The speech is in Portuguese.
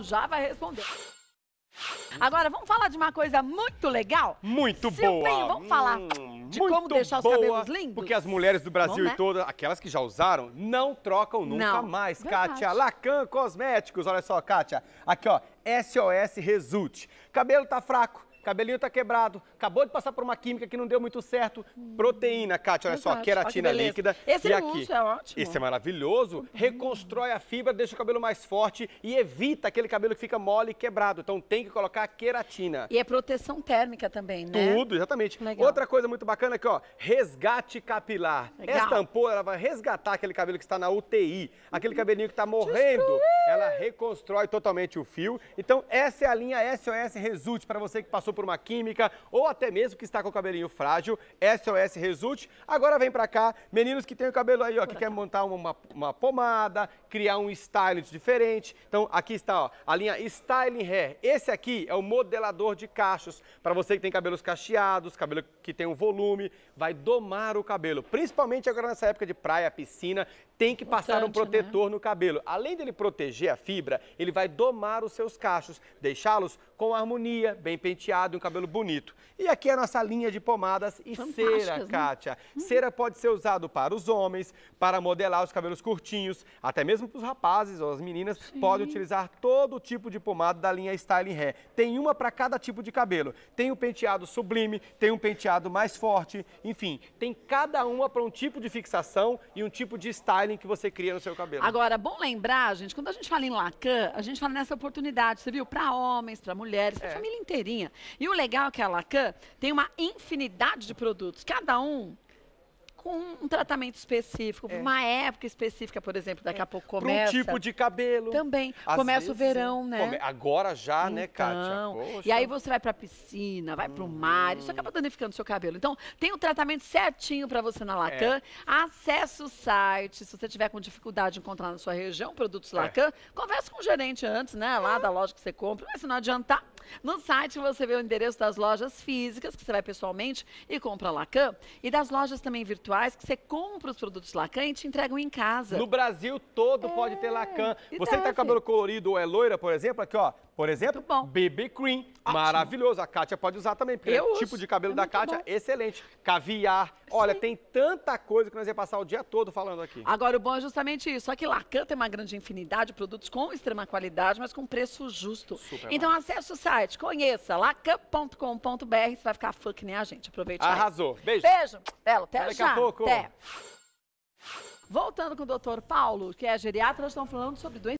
Paulo já vai responder. Agora, vamos falar de uma coisa muito legal? Muito Silvinho, boa! vamos falar hum, de como deixar boa, os cabelos lindos? Porque as mulheres do Brasil Bom, né? e todas, aquelas que já usaram, não trocam nunca não. mais. Verdade. Kátia, Lacan Cosméticos, olha só, Kátia. Aqui, ó, SOS Result. Cabelo tá fraco, cabelinho tá quebrado, acabou de passar por uma química que não deu muito certo. Proteína, Kátia, olha Exato. só, queratina que líquida. Esse e é aqui, uso, é ótimo. Esse é maravilhoso, reconstrói a fibra, deixa o cabelo mais forte e evita aquele cabelo que fica mole e quebrado. Então tem que colocar a queratina. E é proteção térmica também, né? Tudo, exatamente. Legal. Outra coisa muito bacana aqui, ó, resgate capilar. Legal. Essa ampola, ela vai resgatar aquele cabelo que está na UTI, aquele cabelinho que está morrendo. Destruir ela reconstrói totalmente o fio. Então essa é a linha SOS Result para você que passou por uma química ou até mesmo que está com o cabelinho frágil. SOS Result. Agora vem para cá, meninos que tem o cabelo aí, ó, que quer montar uma, uma pomada, criar um styling diferente. Então aqui está, ó, a linha Styling Hair. Esse aqui é o modelador de cachos para você que tem cabelos cacheados, cabelo que tem um volume, vai domar o cabelo, principalmente agora nessa época de praia, piscina tem que passar um né? protetor né? no cabelo. Além dele proteger a fibra, ele vai domar os seus cachos, deixá-los com harmonia, bem penteado e um cabelo bonito. E aqui é a nossa linha de pomadas e cera, né? Kátia. Uhum. Cera pode ser usado para os homens, para modelar os cabelos curtinhos, até mesmo para os rapazes ou as meninas Sim. podem utilizar todo tipo de pomada da linha Styling Hair. Tem uma para cada tipo de cabelo. Tem um penteado sublime, tem um penteado mais forte, enfim, tem cada uma para um tipo de fixação e um tipo de style que você cria no seu cabelo. Agora, bom lembrar, gente, quando a gente fala em Lacan, a gente fala nessa oportunidade, você viu? Para homens, para mulheres, para é. família inteirinha. E o legal é que a Lacan tem uma infinidade de produtos. Cada um com um tratamento específico, é. uma época específica, por exemplo, daqui a é. pouco começa. Pra um tipo de cabelo. Também. Às começa vezes, o verão, né? Agora já, então, né, Kátia? Então, Poxa. E aí você vai pra piscina, vai hum. pro mar, isso acaba hum. danificando o seu cabelo. Então, tem o um tratamento certinho para você na é. Lacan. É. Acesse o site. Se você tiver com dificuldade de encontrar na sua região produtos é. Lacan, é. converse com o gerente antes, né? Lá da loja que você compra. Mas se não adiantar, no site você vê o endereço das lojas físicas, que você vai pessoalmente e compra Lacan, e das lojas também virtuais, que você compra os produtos Lacan e te entregam em casa. No Brasil todo é, pode ter é, Lacan. Você que tá com cabelo colorido ou é loira, por exemplo, aqui ó, por exemplo, BB Cream, Ótimo. maravilhoso. A Kátia pode usar também, porque é o tipo de cabelo é da Kátia, bom. excelente. Caviar. Sim. Olha, tem tanta coisa que nós ia passar o dia todo falando aqui. Agora, o bom é justamente isso. Só que Lacan tem uma grande infinidade de produtos com extrema qualidade, mas com preço justo. Super então, massa. acesse o site, conheça lacan.com.br, você vai ficar fã que nem a gente. Aproveite. Arrasou. Aí. Beijo. Beijo. Belo, até, até já. Daqui a pouco. Até. Voltando com o doutor Paulo, que é geriatra, nós estamos falando sobre doenças.